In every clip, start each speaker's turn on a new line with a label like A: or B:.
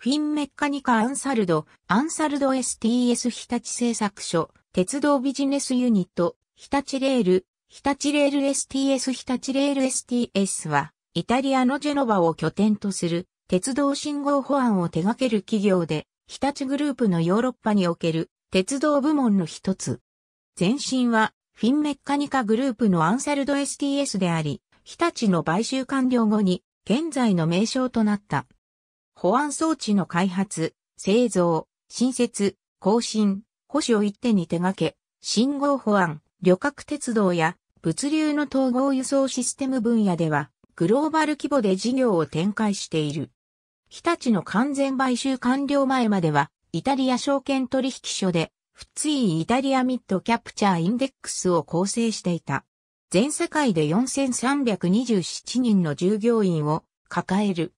A: フィンメッカニカ・アンサルド、アンサルド STS 日立製作所、鉄道ビジネスユニット、日立レール、日立レール STS 日立レール STS は、イタリアのジェノバを拠点とする、鉄道信号保安を手掛ける企業で、日立グループのヨーロッパにおける、鉄道部門の一つ。前身は、フィンメッカニカグループのアンサルド STS であり、日立の買収完了後に、現在の名称となった。保安装置の開発、製造、新設、更新、保守を一手に手掛け、信号保安、旅客鉄道や物流の統合輸送システム分野では、グローバル規模で事業を展開している。日立の完全買収完了前までは、イタリア証券取引所で、普通イタリアミッドキャプチャーインデックスを構成していた。全世界で4327人の従業員を抱える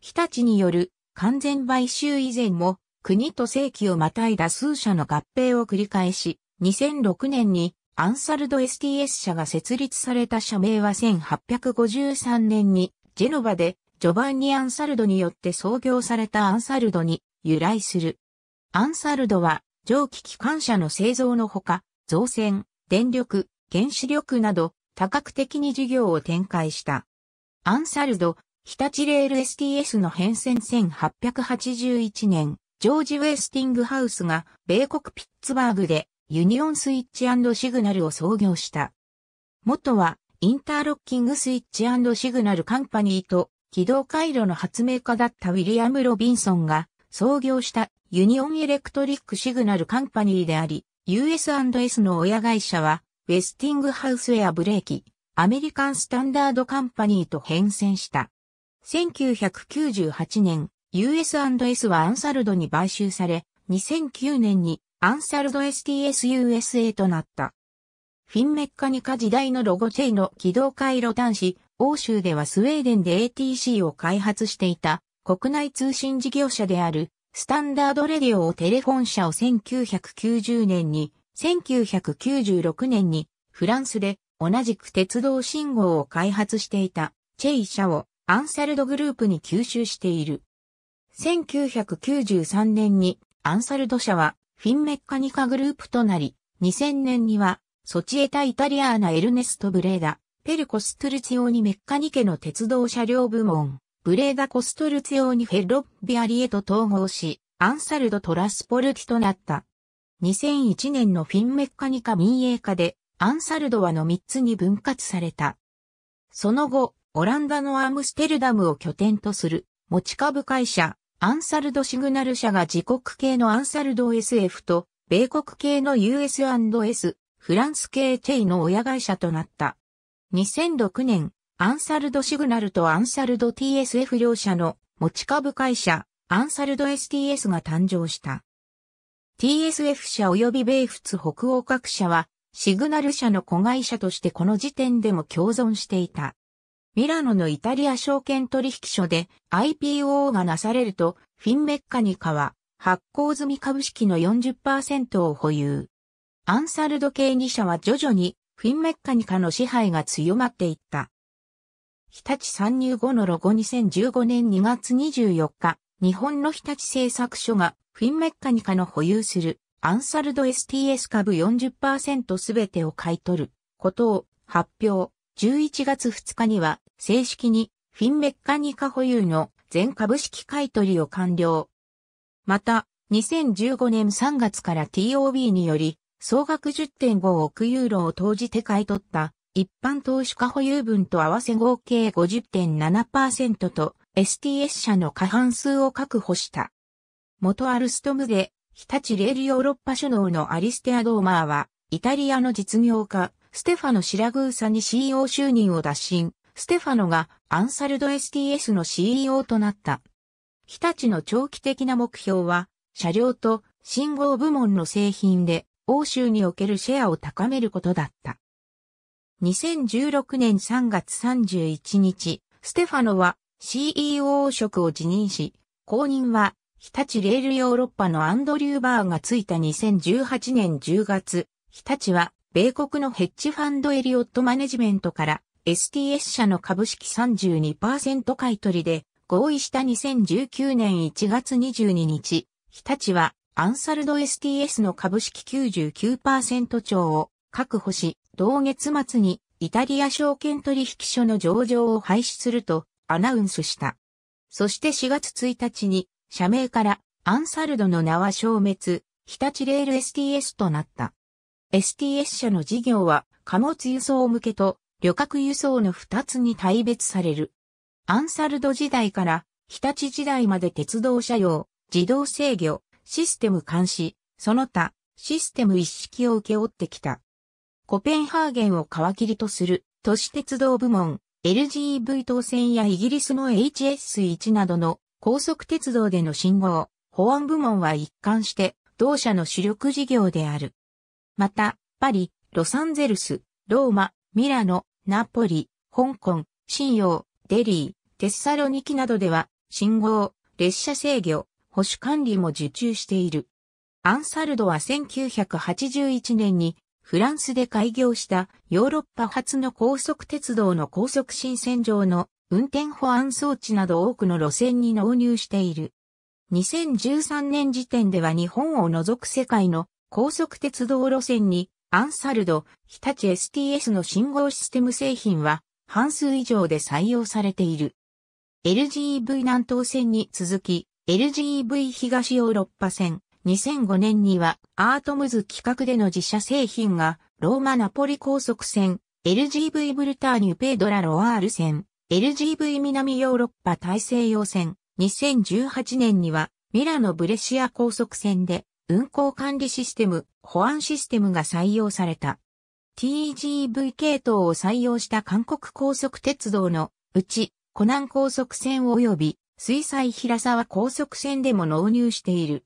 A: 日立による完全買収以前も国と正規をまたいだ数社の合併を繰り返し、2006年にアンサルド STS 社が設立された社名は1853年にジェノバでジョバンニ・アンサルドによって創業されたアンサルドに由来する。アンサルドは蒸気機関車の製造のほか、造船、電力、原子力など多角的に事業を展開した。アンサルド日立レール STS の変遷1881年、ジョージ・ウェスティングハウスが米国ピッツバーグでユニオンスイッチシグナルを創業した。元はインターロッキングスイッチシグナルカンパニーと軌道回路の発明家だったウィリアム・ロビンソンが創業したユニオンエレクトリックシグナルカンパニーであり、US&S の親会社はウェスティングハウスウェアブレーキ、アメリカンスタンダードカンパニーと変遷した。1998年、US&S はアンサルドに買収され、2009年にアンサルド STSUSA となった。フィンメッカニカ時代のロゴチェイの軌道回路端子、欧州ではスウェーデンで ATC を開発していた国内通信事業者であるスタンダードレディオをテレフォン社を1990年に、1996年にフランスで同じく鉄道信号を開発していたチェイ社をアンサルドグループに吸収している。1993年にアンサルド社はフィンメッカニカグループとなり、2000年にはソチエタイタリアーナエルネスト・ブレーダ、ペルコストルツィオにメッカニケの鉄道車両部門、ブレーダコストルツィオにフェロッビアリエと統合し、アンサルドトラスポルティとなった。2001年のフィンメッカニカ民営化で、アンサルドはの3つに分割された。その後、オランダのアームステルダムを拠点とする持ち株会社、アンサルドシグナル社が自国系のアンサルド SF と、米国系の US&S、フランス系チェイの親会社となった。2006年、アンサルドシグナルとアンサルド TSF 両社の持ち株会社、アンサルド STS が誕生した。TSF 社及び米仏北欧各社は、シグナル社の子会社としてこの時点でも共存していた。ミラノのイタリア証券取引所で IPO がなされると、フィンメッカニカは発行済み株式の40%を保有。アンサルド系2社は徐々にフィンメッカニカの支配が強まっていった。日立参入後のロゴ2015年2月24日、日本の日立製作所がフィンメッカニカの保有するアンサルド STS 株40%すべてを買い取ることを発表。11月2日には正式にフィンメッカニカ保有の全株式買取を完了。また、2015年3月から TOB により、総額10.5億ユーロを投じて買い取った一般投資家保有分と合わせ合計50.7%と STS 社の過半数を確保した。元アルストムで日立レールヨーロッパ首脳のアリステア・ドーマーはイタリアの実業家ステファノ・シラグーサに CEO 就任を脱身、ステファノがアンサルド STS の CEO となった。日立の長期的な目標は、車両と信号部門の製品で、欧州におけるシェアを高めることだった。2016年3月31日、ステファノは CEO 職を辞任し、後任は日立レールヨーロッパのアンドリューバーがついた2018年10月、日立は米国のヘッジファンドエリオットマネジメントから STS 社の株式32%買取で合意した2019年1月22日、日立はアンサルド STS の株式99%超を確保し、同月末にイタリア証券取引所の上場を廃止するとアナウンスした。そして4月1日に社名からアンサルドの名は消滅、日立レール STS となった。STS 社の事業は貨物輸送向けと旅客輸送の2つに大別される。アンサルド時代から日立時代まで鉄道車用、自動制御、システム監視、その他、システム一式を受け負ってきた。コペンハーゲンを皮切りとする都市鉄道部門、LGV 当選やイギリスの HS1 などの高速鉄道での信号、保安部門は一貫して同社の主力事業である。また、パリ、ロサンゼルス、ローマ、ミラノ、ナポリ、香港、新洋、デリー、テッサロニキなどでは、信号、列車制御、保守管理も受注している。アンサルドは1981年にフランスで開業したヨーロッパ初の高速鉄道の高速新線上の運転保安装置など多くの路線に納入している。2013年時点では日本を除く世界の高速鉄道路線に、アンサルド、日立 STS の信号システム製品は、半数以上で採用されている。LGV 南東線に続き、LGV 東ヨーロッパ線、2005年にはアートムズ企画での自社製品が、ローマナポリ高速線、LGV ブルターニュペドラロアール線、LGV 南ヨーロッパ大西洋線、2018年にはミラノブレシア高速線で運行管理システム、保安システムが採用された。TGV 系統を採用した韓国高速鉄道のうち、湖南高速線及び水彩平沢高速線でも納入している。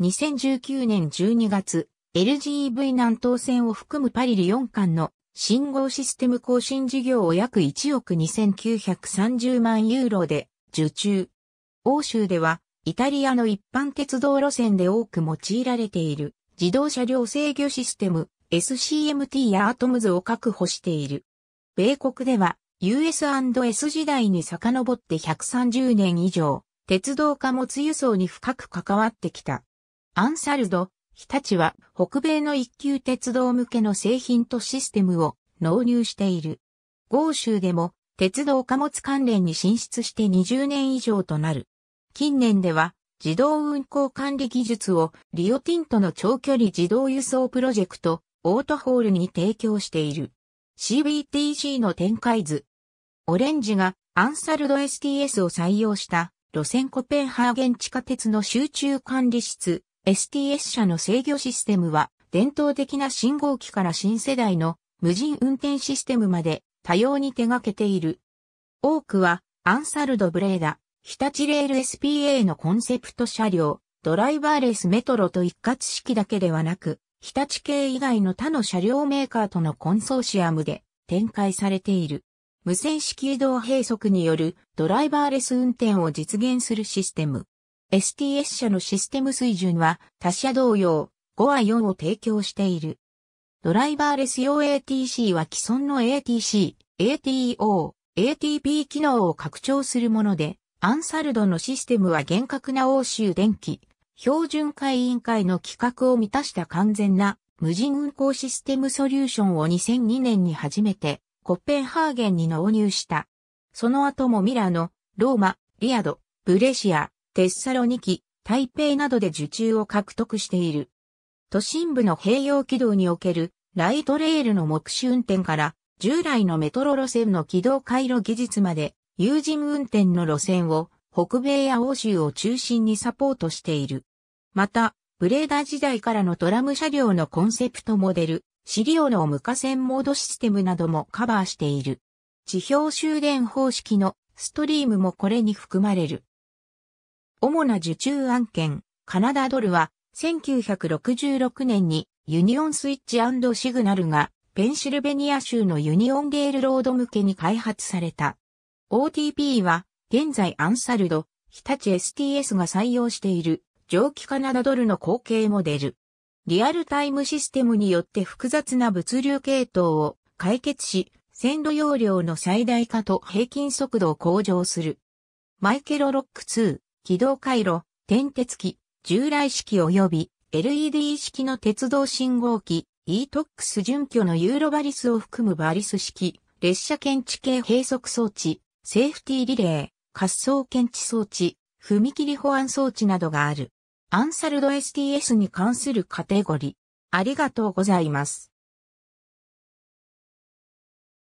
A: 2019年12月、LGV 南東線を含むパリル4間の信号システム更新事業を約1億2930万ユーロで受注。欧州ではイタリアの一般鉄道路線で多く用いられている自動車両制御システム SCMT やアトムズを確保している。米国では US&S 時代に遡って130年以上、鉄道貨物輸送に深く関わってきた。アンサルド、日立は北米の一級鉄道向けの製品とシステムを納入している。豪州でも鉄道貨物関連に進出して20年以上となる。近年では自動運行管理技術をリオティントの長距離自動輸送プロジェクトオートホールに提供している。CBTC の展開図。オレンジがアンサルド STS を採用した路線コペンハーゲン地下鉄の集中管理室 STS 社の制御システムは伝統的な信号機から新世代の無人運転システムまで多様に手掛けている。多くはアンサルドブレーダ、日立レール SPA のコンセプト車両、ドライバーレスメトロと一括式だけではなく、日立系以外の他の車両メーカーとのコンソーシアムで展開されている。無線式移動閉塞によるドライバーレス運転を実現するシステム。STS 社のシステム水準は他社同様5は4を提供している。ドライバーレス用 ATC は既存の ATC、ATO、ATP 機能を拡張するもので、アンサルドのシステムは厳格な欧州電気、標準会委員会の規格を満たした完全な無人運行システムソリューションを2002年に初めてコッペンハーゲンに納入した。その後もミラノ、ローマ、リアド、ブレシア、テッサロニキ、台北などで受注を獲得している。都心部の併用軌道におけるライトレールの目視運転から従来のメトロ路線の軌道回路技術まで有人運転の路線を北米や欧州を中心にサポートしている。また、ブレーダー時代からのトラム車両のコンセプトモデル、シリオの無架線モードシステムなどもカバーしている。地表終電方式のストリームもこれに含まれる。主な受注案件、カナダドルは1966年にユニオンスイッチシグナルがペンシルベニア州のユニオンゲールロード向けに開発された。OTP は、現在アンサルド、日立 STS が採用している、蒸気カナダドルの後継モデル。リアルタイムシステムによって複雑な物流系統を解決し、線路容量の最大化と平均速度を向上する。マイケロロック2、軌道回路、点鉄機、従来式及び LED 式の鉄道信号機、e-TOX 準拠のユーロバリスを含むバリス式、列車検知系閉塞装置、セーフティーリレー、滑走検知装置、踏切保安装置などがある。アンサルド STS に関するカテゴリー。ありがとうございます。